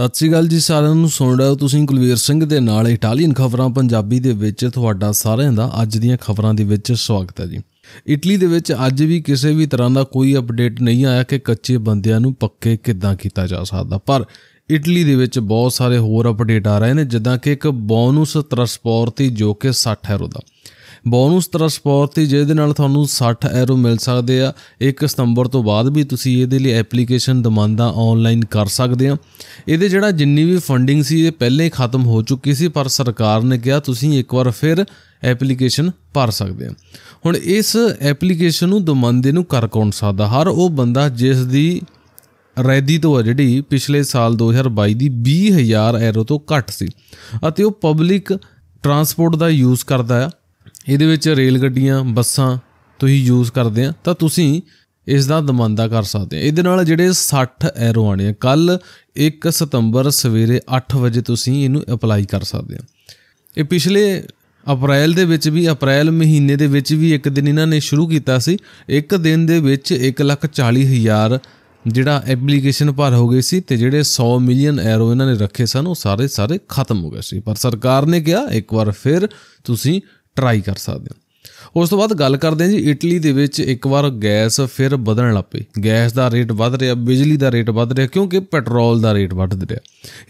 ਸਤਿ ਸ਼੍ਰੀ ਅਕਾਲ ਜੀ ਸਾਰਿਆਂ ਨੂੰ ਸੁਣ ਰਹੇ ਹੋ ਤੁਸੀਂ ਕੁਲਵੀਰ ਸਿੰਘ ਦੇ ਨਾਲ ਇਟਾਲੀਅਨ ਖਬਰਾਂ ਪੰਜਾਬੀ ਦੇ ਵਿੱਚ ਤੁਹਾਡਾ ਸਾਰਿਆਂ ਦਾ ਅੱਜ ਦੀਆਂ ਖਬਰਾਂ ਦੇ ਵਿੱਚ ਸਵਾਗਤ ਹੈ ਜੀ ਇਟਲੀ ਦੇ ਵਿੱਚ ਅੱਜ ਵੀ ਕਿਸੇ ਵੀ ਤਰ੍ਹਾਂ ਦਾ ਕੋਈ ਅਪਡੇਟ ਨਹੀਂ ਆਇਆ ਕਿ ਕੱਚੇ ਬੰਦਿਆਂ ਨੂੰ ਪੱਕੇ ਕਿੱਦਾਂ ਕੀਤਾ ਜਾ ਸਕਦਾ ਪਰ ਇਟਲੀ ਦੇ ਵਿੱਚ ਬਹੁਤ ਸਾਰੇ ਹੋਰ ਅਪਡੇਟ ਆ ਰਹੇ ਨੇ ਜਿੱਦਾਂ ਕਿ ਇੱਕ ਬੋਨਸ ਤਰਸਪੋਰਤੀ ਜੋ ਕਿ 60 ਯੂਰੋ ਦਾ ਬੋਨਸ ਟ੍ਰਾਂਸਪੋਰਟ ਤੇ ਜਿਹਦੇ ਨਾਲ ਤੁਹਾਨੂੰ 60 ਐਰੋ ਮਿਲ ਸਕਦੇ ਆ 1 ਸਤੰਬਰ ਤੋਂ ਬਾਅਦ ਵੀ ਤੁਸੀਂ ਇਹਦੇ ਲਈ ਐਪਲੀਕੇਸ਼ਨ ਦਮਾਂਦਾ ਆਨਲਾਈਨ ਕਰ ਸਕਦੇ ਆ ਇਹਦੇ ਜਿਹੜਾ ਜਿੰਨੀ ਵੀ ਫੰਡਿੰਗ ਸੀ ਇਹ ਪਹਿਲੇ ਖਤਮ ਹੋ ਚੁੱਕੀ ਸੀ ਪਰ ਸਰਕਾਰ ਨੇ ਕਿਹਾ ਤੁਸੀਂ ਇੱਕ ਵਾਰ ਫਿਰ ਐਪਲੀਕੇਸ਼ਨ ਭਰ ਸਕਦੇ ਆ ਹੁਣ ਇਸ ਐਪਲੀਕੇਸ਼ਨ ਨੂੰ ਦਮਾਂਦੇ ਨੂੰ ਕਰ ਕੌਣ ਸਕਦਾ ਹਰ ਉਹ ਬੰਦਾ ਜਿਸ ਦੀ ਰੈਦੀ ਤੋਂ ਜਿਹੜੀ ਪਿਛਲੇ ਸਾਲ 2022 ਦੀ 20000 ਐਰੋ ਤੋਂ ਘੱਟ ਸੀ ਅਤੇ ਉਹ ਪਬਲਿਕ ਟਰਾਂਸਪੋਰਟ ਦਾ ਯੂਜ਼ ਕਰਦਾ ਆ ਇਹਦੇ ਵਿੱਚ ਰੇਲ ਗੱਡੀਆਂ ਬੱਸਾਂ ਤੁਸੀਂ ਯੂਜ਼ ਕਰਦੇ ਆ ਤਾਂ ਤੁਸੀਂ ਇਸ ਦਾ ਦਮੰਦਾ ਕਰ ਸਕਦੇ ਆ ਇਹਦੇ ਨਾਲ ਜਿਹੜੇ 60 ਐਰੋ ਆਣੇ ਆ ਕੱਲ 1 ਸਤੰਬਰ ਸਵੇਰੇ 8 ਵਜੇ ਤੁਸੀਂ ਇਹਨੂੰ ਅਪਲਾਈ ਕਰ ਸਕਦੇ ਆ ਇਹ ਪਿਛਲੇ ਅਪ੍ਰੈਲ ਦੇ ਵਿੱਚ ਵੀ ਅਪ੍ਰੈਲ ਮਹੀਨੇ ਦੇ ਵਿੱਚ ਵੀ ਇੱਕ ਦਿਨ ਇਹਨਾਂ ਨੇ ਸ਼ੁਰੂ ਕੀਤਾ ਸੀ ਇੱਕ ਦਿਨ ਦੇ ਵਿੱਚ 140000 ਜਿਹੜਾ ਐਪਲੀਕੇਸ਼ਨ ਭਰ ਹੋ ਗਏ ਸੀ ਤੇ ਜਿਹੜੇ 100 ਮਿਲੀਅਨ ਐਰੋ ਇਹਨਾਂ ਨੇ ਰੱਖੇ ਸਨ ਉਹ ਸਾਰੇ ਸਾਰੇ ਖਤਮ ਹੋ ਗਏ ਸੀ ਪਰ ਸਰਕਾਰ ਨੇ ਕਿਹਾ ਇੱਕ ਵਾਰ ਫਿਰ ਤੁਸੀਂ ਟਰਾਈ ਕਰ ਸਕਦੇ ਹੋ ਉਸ ਤੋਂ ਬਾਅਦ ਗੱਲ ਕਰਦੇ ਹਾਂ ਜੀ ਇਟਲੀ ਦੇ ਵਿੱਚ ਇੱਕ ਵਾਰ ਗੈਸ ਫਿਰ ਵਧਣ ਲੱਪੇ ਗੈਸ ਦਾ ਰੇਟ ਵੱਧ ਰਿਹਾ ਬਿਜਲੀ ਦਾ ਰੇਟ ਵੱਧ ਰਿਹਾ ਕਿਉਂਕਿ ਪੈਟਰੋਲ ਦਾ ਰੇਟ ਵੱਧ ਰਿਹਾ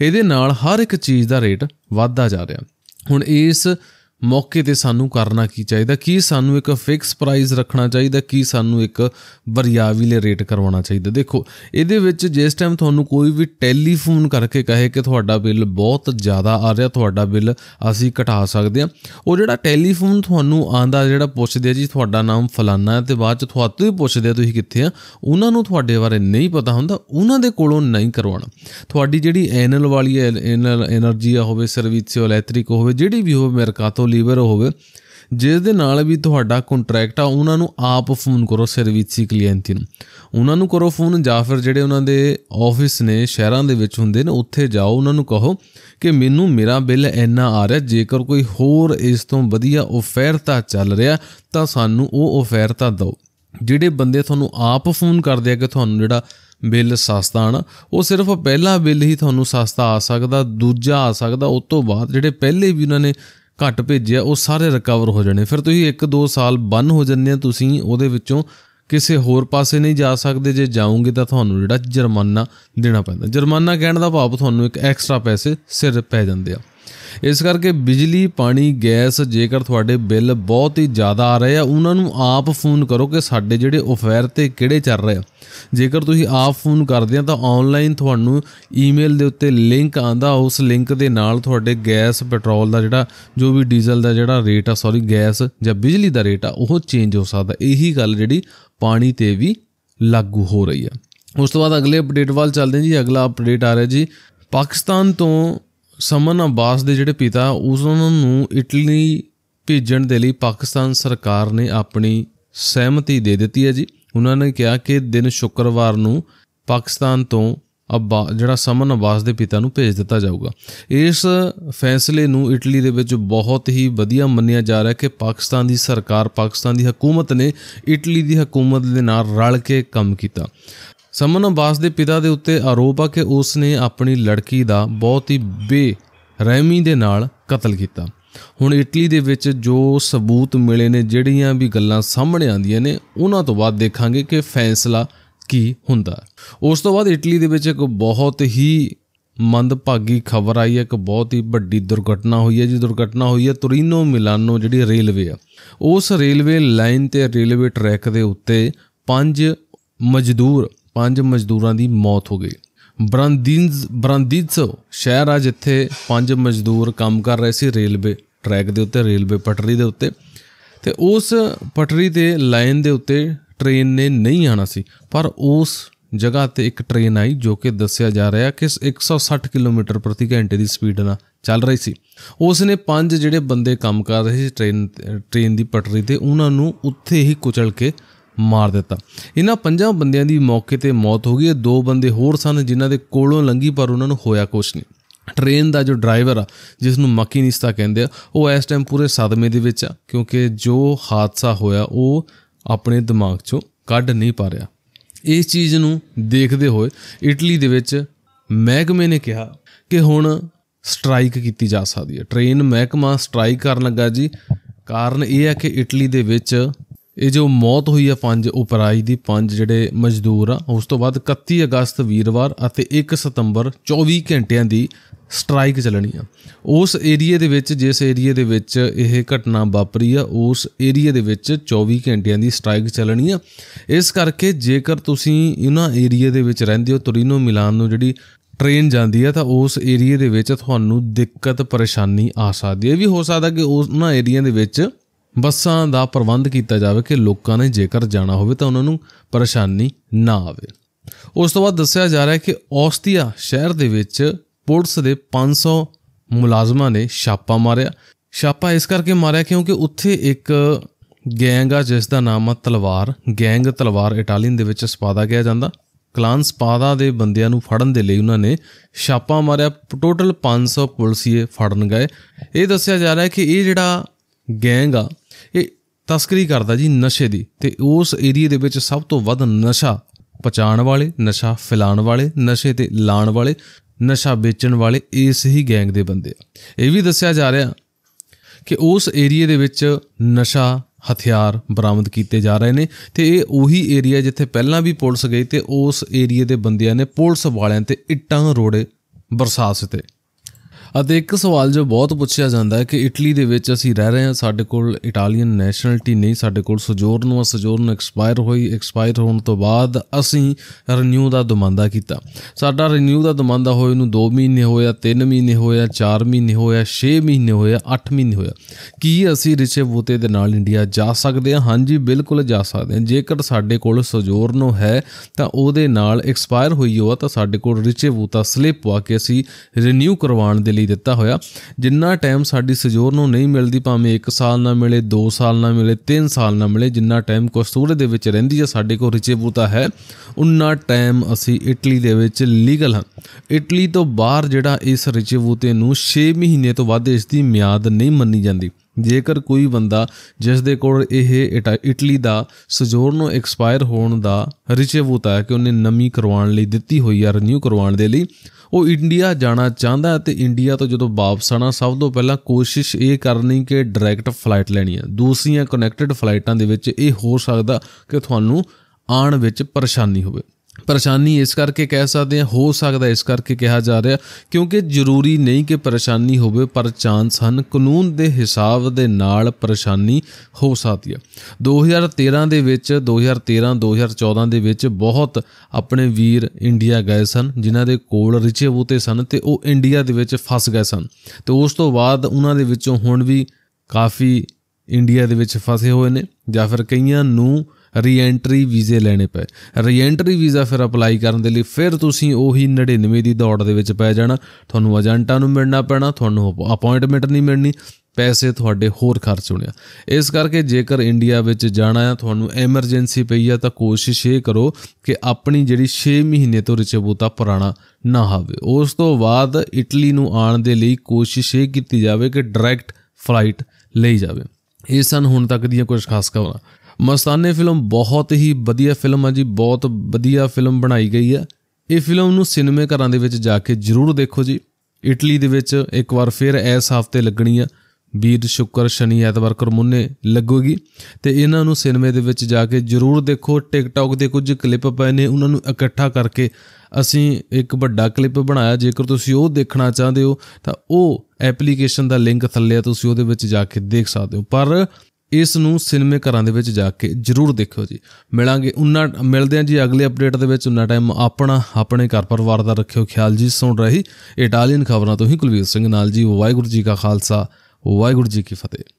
ਇਹਦੇ ਨਾਲ ਹਰ ਇੱਕ ਚੀਜ਼ ਦਾ ਰੇਟ ਵੱਧਦਾ ਜਾ ਰਿਹਾ ਹੁਣ ਇਸ ਮੌਕੇ ਤੇ ਸਾਨੂੰ ਕਰਨਾ ਕੀ ਚਾਹੀਦਾ ਕੀ ਸਾਨੂੰ ਇੱਕ ਫਿਕਸ ਪ੍ਰਾਈਸ ਰੱਖਣਾ ਚਾਹੀਦਾ ਕੀ ਸਾਨੂੰ ਇੱਕ ਵਰਿਆਵੀਲੇ ਰੇਟ ਕਰਵਾਉਣਾ ਚਾਹੀਦਾ ਦੇਖੋ ਇਹਦੇ ਵਿੱਚ ਜਿਸ ਟਾਈਮ ਤੁਹਾਨੂੰ ਕੋਈ ਵੀ ਟੈਲੀਫੋਨ ਕਰਕੇ ਕਹੇ ਕਿ ਤੁਹਾਡਾ ਬਿੱਲ ਬਹੁਤ ਜ਼ਿਆਦਾ ਆ ਰਿਹਾ ਤੁਹਾਡਾ ਬਿੱਲ ਅਸੀਂ ਘਟਾ ਸਕਦੇ ਹਾਂ ਉਹ ਜਿਹੜਾ ਟੈਲੀਫੋਨ ਤੁਹਾਨੂੰ ਆਂਦਾ ਜਿਹੜਾ ਪੁੱਛਦੇ ਆ ਜੀ ਤੁਹਾਡਾ ਨਾਮ ਫਲਾਨਾ ਹੈ ਤੇ ਬਾਅਦ ਚ ਤੁਹਾਤੂ ਹੀ ਪੁੱਛਦੇ ਆ ਤੁਸੀਂ ਕਿੱਥੇ ਆ ਉਹਨਾਂ ਨੂੰ ਤੁਹਾਡੇ ਬਾਰੇ ਨਹੀਂ ਪਤਾ ਹੁੰਦਾ ਉਹਨਾਂ ਦੇ ਕੋਲੋਂ ਨਹੀਂ ਕਰਵਾਉਣਾ ਤੁਹਾਡੀ ਜਿਹੜੀ ਐਨਲ ਵਾਲੀ ਐਨਲ એનર્ਜੀ ਆ ਹੋਵੇ ਸਰਵਿਸਿਓ ਇਲੈਕਟ੍ਰਿਕ ਹੋਵੇ ਜਿਹੜੀ ਵੀ ਹੋਵੇ ਮੇਰੇ ਕਾਤੋਂ ਤੋਂ ਲੀਵਰ ਹੋਵੇ ਜਿਸ ਦੇ ਨਾਲ ਵੀ ਤੁਹਾਡਾ ਕੰਟਰੈਕਟ ਆ ਉਹਨਾਂ ਨੂੰ ਆਪ ਫੋਨ ਕਰੋ ਸਰਵਿਸੀ ਕਲੀਐਂਟ ਨੂੰ ਉਹਨਾਂ ਨੂੰ ਕਰੋ ਫੋਨ ਜਾਂ ਫਿਰ ਜਿਹੜੇ ਉਹਨਾਂ ਦੇ ਆਫਿਸ ਨੇ ਸ਼ਹਿਰਾਂ ਦੇ ਵਿੱਚ ਹੁੰਦੇ ਨੇ ਉੱਥੇ ਜਾਓ ਉਹਨਾਂ ਨੂੰ ਕਹੋ ਕਿ ਮੈਨੂੰ ਮੇਰਾ ਬਿੱਲ ਇੰਨਾ ਆ ਰਿਹਾ ਜੇਕਰ ਕੋਈ ਹੋਰ ਇਸ ਤੋਂ ਵਧੀਆ ਤਾਂ ਚੱਲ ਰਿਹਾ ਤਾਂ ਸਾਨੂੰ ਉਹ ਤਾਂ ਦਿਓ ਜਿਹੜੇ ਬੰਦੇ ਤੁਹਾਨੂੰ ਆਪ ਫੋਨ ਕਰਦੇ ਆ ਕਿ ਤੁਹਾਨੂੰ ਜਿਹੜਾ ਬਿੱਲ ਸਸਤਾ ਆਣਾ ਉਹ ਸਿਰਫ ਪਹਿਲਾ ਬਿੱਲ ਹੀ ਤੁਹਾਨੂੰ ਸਸਤਾ ਆ ਸਕਦਾ ਦੂਜਾ ਆ ਸਕਦਾ ਉਸ ਤੋਂ ਬਾਅਦ ਜਿਹੜੇ ਪਹਿਲੇ ਵੀ ਉਹਨਾਂ ਨੇ ਘੱਟ ਭੇਜਿਆ ਉਹ ਸਾਰੇ ਰਿਕਵਰ ਹੋ ਜਾਣੇ ਫਿਰ ਤੁਸੀਂ 1-2 ਸਾਲ ਬੰਨ ਹੋ ਜੰਨੇ ਆ ਤੁਸੀਂ ਉਹਦੇ ਵਿੱਚੋਂ ਕਿਸੇ ਹੋਰ ਪਾਸੇ ਨਹੀਂ ਜਾ ਸਕਦੇ ਜੇ ਜਾਓਗੇ ਤਾਂ ਤੁਹਾਨੂੰ ਜਿਹੜਾ ਜੁਰਮਾਨਾ ਦੇਣਾ ਪੈਂਦਾ ਜੁਰਮਾਨਾ ਕਹਿਣ ਦਾ ਭਾਵ ਤੁਹਾਨੂੰ ਇੱਕ ਐਕਸਟਰਾ ਪੈਸੇ ਸਿਰ ਪੈ ਜਾਂਦੇ ਆ ਇਸ ਕਰਕੇ ਬਿਜਲੀ ਪਾਣੀ ਗੈਸ ਜੇਕਰ ਤੁਹਾਡੇ ਬਿੱਲ ਬਹੁਤ ਹੀ ਜ਼ਿਆਦਾ ਆ ਰਹੇ ਆ ਉਹਨਾਂ ਨੂੰ ਆਪ ਫੋਨ ਕਰੋ ਕਿ ਸਾਡੇ ਜਿਹੜੇ ਆਫਰ ਤੇ ਕਿਹੜੇ ਚੱਲ ਰਹੇ ਆ ਜੇਕਰ ਤੁਸੀਂ ਆਪ ਫੋਨ ਕਰਦੇ ਆ ਤਾਂ ਆਨਲਾਈਨ ਤੁਹਾਨੂੰ ਈਮੇਲ ਦੇ ਉੱਤੇ ਲਿੰਕ ਆਂਦਾ ਉਸ ਲਿੰਕ ਦੇ ਨਾਲ ਤੁਹਾਡੇ ਗੈਸ ਪੈਟਰੋਲ ਦਾ ਜਿਹੜਾ ਜੋ ਵੀ ਡੀਜ਼ਲ ਦਾ ਜਿਹੜਾ ਰੇਟ ਆ ਸੌਰੀ ਗੈਸ ਜਾਂ ਬਿਜਲੀ ਦਾ ਰੇਟ ਆ ਉਹ ਚੇਂਜ ਹੋ ਸਕਦਾ ਇਹੀ ਗੱਲ ਜਿਹੜੀ ਪਾਣੀ ਤੇ ਵੀ ਲਾਗੂ ਹੋ ਰਹੀ ਆ ਉਸ ਤੋਂ ਬਾਅਦ ਅਗਲੇ ਅਪਡੇਟ ਵੱਲ ਚੱਲਦੇ ਜੀ ਅਗਲਾ ਅਪਡੇਟ ਆ ਰਿਹਾ ਜੀ ਪਾਕਿਸਤਾਨ ਤੋਂ ਸਮਨ ਅਬਾਸ ਦੇ ਜਿਹੜੇ ਪਿਤਾ ਉਸ ਉਹਨਾਂ ਨੂੰ ਇਟਲੀ ਭੇਜਣ ਦੇ ਲਈ ਪਾਕਿਸਤਾਨ ਸਰਕਾਰ ਨੇ ਆਪਣੀ ਸਹਿਮਤੀ ਦੇ ਦਿੱਤੀ ਹੈ ਜੀ ਉਹਨਾਂ ਨੇ ਕਿਹਾ ਕਿ ਦਿਨ ਸ਼ੁੱਕਰਵਾਰ ਨੂੰ ਪਾਕਿਸਤਾਨ ਤੋਂ ਅੱਬਾ ਜਿਹੜਾ ਸਮਨ ਅਬਾਸ ਦੇ ਪਿਤਾ ਨੂੰ ਭੇਜ ਦਿੱਤਾ ਜਾਊਗਾ ਇਸ ਫੈਸਲੇ ਨੂੰ ਇਟਲੀ ਦੇ ਵਿੱਚ ਬਹੁਤ ਹੀ ਵਧੀਆ ਮੰਨਿਆ ਜਾ ਰਿਹਾ ਕਿ ਪਾਕਿਸਤਾਨ ਦੀ ਸਰਕਾਰ ਪਾਕਿਸਤਾਨ ਦੀ ਹਕੂਮਤ ਨੇ ਇਟਲੀ ਦੀ ਹਕੂਮਤ ਦੇ ਨਾਲ ਰਲ ਕੇ ਕੰਮ ਕੀਤਾ ਸਮਨ ਅਬਾਸ ਦੇ ਪਿਤਾ ਦੇ ਉੱਤੇ ਆਰੋਪ ਆ ਕਿ ਉਸ ਨੇ ਆਪਣੀ ਲੜਕੀ ਦਾ ਬਹੁਤ ਹੀ ਬੇ ਰਹਿਮੀ ਦੇ ਨਾਲ ਕਤਲ ਕੀਤਾ ਹੁਣ ਇਟਲੀ ਦੇ ਵਿੱਚ ਜੋ ਸਬੂਤ ਮਿਲੇ ਨੇ ਜਿਹੜੀਆਂ ਵੀ ਗੱਲਾਂ ਸਾਹਮਣੇ ਆਉਂਦੀਆਂ ਨੇ ਉਹਨਾਂ ਤੋਂ ਬਾਅਦ ਦੇਖਾਂਗੇ ਕਿ ਫੈਸਲਾ ਕੀ ਹੁੰਦਾ ਉਸ ਤੋਂ ਬਾਅਦ ਇਟਲੀ ਦੇ ਵਿੱਚ ਇੱਕ ਬਹੁਤ ਹੀ ਮੰਦਭਾਗੀ ਖਬਰ ਆਈ ਹੈ ਇੱਕ ਬਹੁਤ ਹੀ ਵੱਡੀ ਦੁਰਘਟਨਾ ਹੋਈ ਹੈ ਜੀ ਦੁਰਘਟਨਾ ਹੋਈ ਹੈ ਤੁਰੀਨੋ ਮਿਲਾਨੋ ਜਿਹੜੀ ਰੇਲਵੇ ਆ ਉਸ ਰੇਲਵੇ ਲਾਈਨ ਤੇ ਰੇਲਵੇ ਟਰੈਕ ਦੇ ਉੱਤੇ ਪੰਜ ਮਜ਼ਦੂਰ ਪੰਜ ਮਜ਼ਦੂਰਾਂ ਦੀ ਮੌਤ ਹੋ ਗਈ ਬ੍ਰਾਂਦੀਨਜ਼ ਬ੍ਰਾਂਦੀਜ਼ੋ ਸ਼ਹਿਰ ਆ ਜਿੱਥੇ ਪੰਜ ਮਜ਼ਦੂਰ ਕੰਮ ਕਰ ਰਹੇ ਸੀ ਰੇਲਵੇ ਟਰੈਕ ਦੇ ਉੱਤੇ ਰੇਲਵੇ ਪਟਰੀ ਦੇ ਉੱਤੇ ਤੇ ਉਸ ਪਟਰੀ ਦੇ ਲਾਈਨ ਦੇ ਉੱਤੇ ਟ੍ਰੇਨ ਨੇ ਨਹੀਂ ਆਣਾ ਸੀ ਪਰ ਉਸ ਜਗ੍ਹਾ ਤੇ ਇੱਕ ਟ੍ਰੇਨ ਆਈ ਜੋ ਕਿ ਦੱਸਿਆ ਜਾ ਰਿਹਾ ਕਿ 160 ਕਿਲੋਮੀਟਰ ਪ੍ਰਤੀ ਘੰਟੇ ਦੀ ਸਪੀਡ ਨਾਲ ਚੱਲ ਰਹੀ ਸੀ ਉਸ ਨੇ ਪੰਜ ਜਿਹੜੇ ਬੰਦੇ ਕੰਮ ਕਰ ਰਹੇ ਸੀ ਟ੍ਰੇਨ ਟ੍ਰੇਨ ਦੀ ਪਟਰੀ ਤੇ ਉਹਨਾਂ ਨੂੰ ਉੱਥੇ ਹੀ ਕੁਚਲ ਕੇ ਮਾਰ ਦਿੱਤਾ ਇਹਨਾਂ ਪੰਜਾਂ ਬੰਦਿਆਂ ਦੀ ਮੌਕੇ ਤੇ ਮੌਤ ਹੋ ਗਈ ਦੋ ਬੰਦੇ ਹੋਰ ਸਨ ਜਿਨ੍ਹਾਂ ਦੇ ਕੋਲੋਂ ਲੰਗੀ ਪਰ ਉਹਨਾਂ ਨੂੰ ਹੋਇਆ ਕੁਝ ਨਹੀਂ ਟ੍ਰੇਨ ਦਾ ਜੋ ਡਰਾਈਵਰ ਆ ਜਿਸ ਨੂੰ ਮਕੀਨਿਸਤਾ ਕਹਿੰਦੇ ਆ ਉਹ ਇਸ ਟਾਈਮ ਪੂਰੇ ਸਦਮੇ ਦੇ ਵਿੱਚ ਆ ਕਿਉਂਕਿ ਜੋ ਹਾਦਸਾ ਹੋਇਆ ਉਹ ਆਪਣੇ ਦਿਮਾਗ ਚੋਂ ਕੱਢ ਨਹੀਂ ਪਾ ਰਿਹਾ ਇਸ ਚੀਜ਼ ਨੂੰ ਦੇਖਦੇ ਹੋਏ ਇਟਲੀ ਦੇ ਵਿੱਚ ਮਹਿਕਮੇ ਨੇ ਕਿਹਾ ਕਿ ਹੁਣ ਸਟ੍ਰਾਈਕ ਕੀਤੀ ਜਾ ਸਕਦੀ ਹੈ ਟ੍ਰੇਨ ਮਹਿਕਮਾ ਸਟ੍ਰਾਈਕ ਕਰਨ ਲੱਗਾ ਜੀ ਕਾਰਨ ਇਹ ਹੈ ਕਿ ਇਟਲੀ ਦੇ ਵਿੱਚ ਇਹ ਜੋ ਮੌਤ ਹੋਈ ਹੈ ਪੰਜ ਉਪਰਾਈ ਦੀ ਪੰਜ ਜਿਹੜੇ ਮਜ਼ਦੂਰ ਆ ਉਸ ਤੋਂ ਬਾਅਦ 31 ਅਗਸਤ ਵੀਰਵਾਰ ਅਤੇ 1 ਸਤੰਬਰ 24 ਘੰਟਿਆਂ ਦੀ ਸਟ੍ਰਾਈਕ ਚੱਲਣੀ ਆ ਉਸ ਏਰੀਆ ਦੇ ਵਿੱਚ ਜਿਸ ਏਰੀਆ ਦੇ ਵਿੱਚ ਇਹ ਘਟਨਾ ਵਾਪਰੀ ਆ ਉਸ ਏਰੀਆ ਦੇ ਵਿੱਚ 24 ਘੰਟਿਆਂ ਦੀ ਸਟ੍ਰਾਈਕ ਚੱਲਣੀ ਆ ਇਸ ਕਰਕੇ ਜੇਕਰ ਤੁਸੀਂ ਇਹਨਾਂ ਏਰੀਆ ਦੇ ਵਿੱਚ ਰਹਿੰਦੇ ਹੋ ਤੁਰੀਨੋ ਮਿਲਾਨ ਨੂੰ ਜਿਹੜੀ ਟ੍ਰੇਨ ਜਾਂਦੀ ਆ ਤਾਂ ਉਸ ਏਰੀਆ ਦੇ ਵਿੱਚ ਤੁਹਾਨੂੰ ਦਿੱਕਤ ਪਰੇਸ਼ਾਨੀ ਆ ਸਕਦੀ ਹੈ ਵੀ ਹੋ ਸਕਦਾ ਕਿ ਉਹਨਾਂ ਏਰੀਆ ਦੇ ਵਿੱਚ ਬੱਸਾਂ ਦਾ ਪ੍ਰਬੰਧ ਕੀਤਾ ਜਾਵੇ ਕਿ ਲੋਕਾਂ ਨੇ ਜੇਕਰ ਜਾਣਾ ਹੋਵੇ ਤਾਂ ਉਹਨਾਂ ਨੂੰ ਪਰੇਸ਼ਾਨੀ ਨਾ ਆਵੇ ਉਸ ਤੋਂ ਬਾਅਦ ਦੱਸਿਆ ਜਾ ਰਿਹਾ ਹੈ ਕਿ ਔਸਤੀਆ ਸ਼ਹਿਰ ਦੇ ਵਿੱਚ ਪੁਲਿਸ ਦੇ 500 ਮੁਲਾਜ਼ਮਾਂ ਨੇ ਛਾਪਾ ਮਾਰਿਆ ਛਾਪਾ ਇਸ ਕਰਕੇ ਮਾਰਿਆ ਕਿਉਂਕਿ ਉੱਥੇ ਇੱਕ ਗੈਂਗ ਆ ਜਿਸ ਦਾ ਨਾਮ ਆ ਤਲਵਾਰ ਗੈਂਗ ਤਲਵਾਰ ਇਟਾਲੀਅਨ ਦੇ ਵਿੱਚ ਸਪਾਦਾ ਕਿਹਾ ਜਾਂਦਾ ਕਲਾਨ ਸਪਾਦਾ ਦੇ ਬੰਦਿਆਂ ਨੂੰ ਫੜਨ ਦੇ ਲਈ ਉਹਨਾਂ ਨੇ ਛਾਪਾ ਮਾਰਿਆ ਟੋਟਲ 500 ਪੁਲਸੀਏ ਫੜਨ ਗਏ ਇਹ ਦੱਸਿਆ ਜਾ ਰਿਹਾ ਹੈ ਕਿ ਇਹ ਜਿਹੜਾ ਗੈਂਗ ਆ ਇਹ ਤਸਕਰੀ ਕਰਦਾ ਜੀ ਨਸ਼ੇ ਦੀ ਤੇ ਉਸ ਏਰੀਆ ਦੇ ਵਿੱਚ ਸਭ ਤੋਂ ਵੱਧ ਨਸ਼ਾ ਪਚਾਣ ਵਾਲੇ ਨਸ਼ਾ ਫਿਲਾਣ ਵਾਲੇ ਨਸ਼ੇ ਤੇ ਲਾਣ ਵਾਲੇ ਨਸ਼ਾ ਵੇਚਣ ਵਾਲੇ ਇਸ ਹੀ ਗੈਂਗ ਦੇ ਬੰਦੇ ਆ ਇਹ ਵੀ ਦੱਸਿਆ ਜਾ ਰਿਹਾ ਕਿ ਉਸ ਏਰੀਏ ਦੇ ਵਿੱਚ ਨਸ਼ਾ ਹਥਿਆਰ ਬਰਾਮਦ ਕੀਤੇ ਜਾ ਰਹੇ ਨੇ ਤੇ ਇਹ ਉਹੀ ਏਰੀਆ ਜਿੱਥੇ ਪਹਿਲਾਂ ਵੀ ਪੁਲਿਸ ਗਈ ਤੇ ਉਸ ਏਰੀਏ ਦੇ ਬੰਦਿਆਂ ਨੇ ਪੁਲਿਸ ਵਾਲਿਆਂ ਤੇ ਇੱਟਾਂ ਰੋੜੇ ਬਰਸਾਤ ਤੇ ਅਤੇ ਇੱਕ ਸਵਾਲ ਜੋ ਬਹੁਤ ਪੁੱਛਿਆ ਜਾਂਦਾ ਹੈ ਕਿ ਇਟਲੀ ਦੇ ਵਿੱਚ ਅਸੀਂ ਰਹਿ ਰਹੇ ਹਾਂ ਸਾਡੇ ਕੋਲ ਇਟਾਲੀਅਨ ਨੈਸ਼ਨੈਲਿਟੀ ਨਹੀਂ ਸਾਡੇ ਕੋਲ ਸਜੋਰਨ ਨੂੰ ਸਜੋਰਨ ਐਕਸਪਾਇਰ ਹੋਈ ਐਕਸਪਾਇਰ ਹੋਣ ਤੋਂ ਬਾਅਦ ਅਸੀਂ ਰੀਨਿਊ ਦਾ ਦਮੰਦਾ ਕੀਤਾ ਸਾਡਾ ਰੀਨਿਊ ਦਾ ਦਮੰਦਾ ਹੋਏ ਨੂੰ 2 ਮਹੀਨੇ ਹੋਇਆ 3 ਮਹੀਨੇ ਹੋਇਆ 4 ਮਹੀਨੇ ਹੋਇਆ 6 ਮਹੀਨੇ ਹੋਇਆ 8 ਮਹੀਨੇ ਹੋਇਆ ਕੀ ਅਸੀਂ ਰਿਸ਼ੇ ਬੂਤੇ ਦੇ ਨਾਲ ਇੰਡੀਆ ਜਾ ਸਕਦੇ ਹਾਂ ਹਾਂਜੀ ਬਿਲਕੁਲ ਜਾ ਸਕਦੇ ਹਾਂ ਜੇਕਰ ਸਾਡੇ ਕੋਲ ਸਜੋਰਨੋ ਹੈ ਤਾਂ ਉਹਦੇ ਨਾਲ ਐਕਸਪਾਇਰ ਹੋਈ ਹੋਆ ਤਾਂ ਸਾਡੇ ਕੋਲ ਰਿਸ਼ੇ ਬੂਤਾ ਸਲਿੱਪ ਵਾ ਕੇ ਅਸੀਂ ਰੀਨਿਊ ਕਰਵਾਉਣ ਦੇ ਲਈ ਲਈ ਦਿੱਤਾ ਹੋਇਆ ਜਿੰਨਾ ਟਾਈਮ ਸਾਡੀ ਸਜੋਰ ਨੂੰ ਨਹੀਂ ਮਿਲਦੀ ਭਾਵੇਂ 1 ਸਾਲ ਨਾ ਮਿਲੇ 2 ਸਾਲ ਨਾ ਮਿਲੇ 3 ਸਾਲ ਨਾ ਮਿਲੇ ਜਿੰਨਾ ਟਾਈਮ ਕਸੂਰੇ ਦੇ ਵਿੱਚ ਰਹਿੰਦੀ ਹੈ ਸਾਡੇ ਕੋਲ ਬੂਤਾ ਹੈ ਉਨਾ ਟਾਈਮ ਅਸੀਂ ਇਟਲੀ ਦੇ ਵਿੱਚ ਲੀਗਲ ਹਾਂ ਇਟਲੀ ਤੋਂ ਬਾਹਰ ਜਿਹੜਾ ਇਸ ਬੂਤੇ ਨੂੰ 6 ਮਹੀਨੇ ਤੋਂ ਵੱਧ ਇਸ ਦੀ ਮਿਆਦ ਨਹੀਂ ਮੰਨੀ ਜਾਂਦੀ ਜੇਕਰ ਕੋਈ ਬੰਦਾ ਜਿਸ ਦੇ ਕੋਲ ਇਹ ਇਟਲੀ ਦਾ ਨੂੰ ਐਕਸਪਾਇਰ ਹੋਣ ਦਾ ਰਿਚੇਵੂਤਾ ਹੈ ਕਿ ਉਹਨੇ ਨਮੀ ਕਰਵਾਉਣ ਲਈ ਦਿੱਤੀ ਹੋਈ ਆ ਰੀਨਿਊ ਕਰਵਾਉਣ ਦੇ ਲਈ ਉਹ ਇੰਡੀਆ ਜਾਣਾ ਚਾਹੁੰਦਾ ਹੈ ਤੇ ਇੰਡੀਆ ਤੋਂ ਜਦੋਂ ਵਾਪਸ ਆਣਾ ਸਭ ਤੋਂ ਪਹਿਲਾਂ ਕੋਸ਼ਿਸ਼ ਇਹ ਕਰਨੀ ਕਿ ਡਾਇਰੈਕਟ ਫਲਾਈਟ ਲੈਣੀ ਹੈ ਦੂਸਰੀਆਂ ਕਨੈਕਟਡ ਫਲਾਈਟਾਂ ਦੇ ਵਿੱਚ ਇਹ ਹੋ ਸਕਦਾ ਕਿ ਤੁਹਾਨੂੰ ਆਉਣ ਵਿੱਚ ਪਰੇਸ਼ਾਨੀ ਹੋਵੇ ਪਰੇਸ਼ਾਨੀ ਇਸ ਕਰਕੇ ਕਹਿ ਸਕਦੇ ਆ ਹੋ ਸਕਦਾ ਇਸ ਕਰਕੇ ਕਿਹਾ ਜਾ ਰਿਹਾ ਕਿਉਂਕਿ ਜ਼ਰੂਰੀ ਨਹੀਂ ਕਿ ਪਰੇਸ਼ਾਨੀ ਹੋਵੇ ਪਰ ਚਾਂਸ ਹਨ ਕਾਨੂੰਨ ਦੇ ਹਿਸਾਬ ਦੇ ਨਾਲ ਪਰੇਸ਼ਾਨੀ ਹੋ ਸਕਦੀ ਹੈ 2013 ਦੇ ਵਿੱਚ 2013 2014 ਦੇ ਵਿੱਚ ਬਹੁਤ ਆਪਣੇ ਵੀਰ ਇੰਡੀਆ ਗਏ ਸਨ ਜਿਨ੍ਹਾਂ ਦੇ ਕੋਲ ਰਿਚੇ ਬੂਤੇ ਸਨ ਤੇ ਉਹ ਇੰਡੀਆ ਦੇ ਵਿੱਚ ਫਸ ਗਏ ਸਨ ਤੇ ਉਸ ਤੋਂ ਬਾਅਦ ਉਹਨਾਂ ਦੇ ਵਿੱਚੋਂ ਹੁਣ ਵੀ ਕਾਫੀ ਇੰਡੀਆ ਦੇ ਵਿੱਚ ਫਸੇ ਹੋਏ ਨੇ ਜਾਂ ਫਿਰ ਕਈਆਂ ਨੂੰ ਰੀਐਂਟਰੀ ਵੀਜ਼ੇ ਲੈਣੇ ਪਏ ਰੀਐਂਟਰੀ ਵੀਜ਼ਾ ਫਿਰ ਅਪਲਾਈ ਕਰਨ ਦੇ ਲਈ ਫਿਰ ਤੁਸੀਂ ਉਹੀ 99 ਦੀ ਦੌੜ ਦੇ ਵਿੱਚ ਪੈ ਜਾਣਾ ਤੁਹਾਨੂੰ ਏਜੰਟਾਂ ਨੂੰ ਮਿਲਣਾ ਪੈਣਾ ਤੁਹਾਨੂੰ ਅਪਾਇੰਟਮੈਂਟ ਨਹੀਂ ਮਿਲਣੀ ਪੈਸੇ ਤੁਹਾਡੇ ਹੋਰ ਖਰਚ ਹੋਣੇ ਆ ਇਸ ਕਰਕੇ ਜੇਕਰ ਇੰਡੀਆ ਵਿੱਚ ਜਾਣਾ ਆ ਤੁਹਾਨੂੰ ਐਮਰਜੈਂਸੀ ਪਈ ਆ ਤਾਂ ਕੋਸ਼ਿਸ਼ ਇਹ ਕਰੋ ਕਿ ਆਪਣੀ ਜਿਹੜੀ 6 ਮਹੀਨੇ ਤੋਂ ਰਿਚਬੂਤਾ ਪੁਰਾਣਾ ਨਾ ਹੋਵੇ ਉਸ ਤੋਂ ਬਾਅਦ ਇਟਲੀ ਨੂੰ ਆਉਣ ਦੇ ਲਈ ਕੋਸ਼ਿਸ਼ ਇਹ ਕੀਤੀ ਜਾਵੇ ਕਿ ਡਾਇਰੈਕਟ ਫਲਾਈਟ ਲਈ ਜਾਵੇ ਇਹ ਸਨ ਹੁਣ ਤੱਕ ਦੀਆਂ ਕੁਝ ਖਾਸ ਖਬਰਾਂ ਮਸਤਾਨੇ ਫਿਲਮ ਬਹੁਤ ਹੀ ਵਧੀਆ ਫਿਲਮ ਆ ਜੀ ਬਹੁਤ ਵਧੀਆ ਫਿਲਮ ਬਣਾਈ ਗਈ ਆ ਇਹ ਫਿਲਮ ਨੂੰ ਸਿਨੇਮੇ ਘਰਾਂ ਦੇ ਵਿੱਚ ਜਾ ਕੇ ਜ਼ਰੂਰ ਦੇਖੋ ਜੀ ਇਟਲੀ ਦੇ ਵਿੱਚ ਇੱਕ ਵਾਰ ਫਿਰ ਇਸ ਹਫ਼ਤੇ ਲੱਗਣੀ ਆ ਵੀਰ ਸ਼ੁੱਕਰ ਸ਼ਨੀ ਐਤਵਾਰ ਕਰਮੁੰਨੇ ਲੱਗੂਗੀ ਤੇ ਇਹਨਾਂ ਨੂੰ ਸਿਨੇਮੇ ਦੇ ਵਿੱਚ ਜਾ ਕੇ ਜ਼ਰੂਰ ਦੇਖੋ ਟਿਕਟੌਕ ਦੇ ਕੁਝ ਕਲਿੱਪ ਪਏ ਨੇ ਉਹਨਾਂ ਨੂੰ ਇਕੱਠਾ ਕਰਕੇ ਅਸੀਂ ਇੱਕ ਵੱਡਾ ਕਲਿੱਪ ਬਣਾਇਆ ਜੇਕਰ ਤੁਸੀਂ ਉਹ ਦੇਖਣਾ ਚਾਹੁੰਦੇ ਹੋ ਤਾਂ ਉਹ ਐਪਲੀਕੇਸ਼ਨ ਦਾ ਲਿੰਕ ਥੱਲੇ ਆ ਤੁਸੀਂ ਉਹਦੇ ਵਿੱਚ ਜਾ ਕੇ ਦੇਖ ਸਕਦੇ ਹੋ ਪਰ ਇਸ ਨੂੰ ਸਿਨੇਮੇ ਘਰਾਂ ਦੇ ਵਿੱਚ ਜਾ ਕੇ ਜਰੂਰ ਦੇਖਿਓ ਜੀ ਮਿਲਾਂਗੇ ਉਹਨਾਂ ਮਿਲਦੇ ਆਂ ਜੀ ਅਗਲੇ ਅਪਡੇਟ ਦੇ ਵਿੱਚ ਉਹਨਾਂ ਟਾਈਮ ਆਪਣਾ ਆਪਣੇ ਘਰ ਪਰਿਵਾਰ ਦਾ ਰੱਖਿਓ ਖਿਆਲ ਜੀ ਸੁਣ ਰਹੀ ਇਟਾਲੀਅਨ ਖਬਰਾਂ ਤੋਂ ਹੀ ਕੁਲਵੀਰ ਸਿੰਘ ਨਾਲ ਜੀ ਵਾਹਿਗੁਰੂ ਜੀ ਕਾ ਖਾਲਸਾ ਵਾਹਿਗੁਰੂ ਜੀ ਕੀ ਫਤਿਹ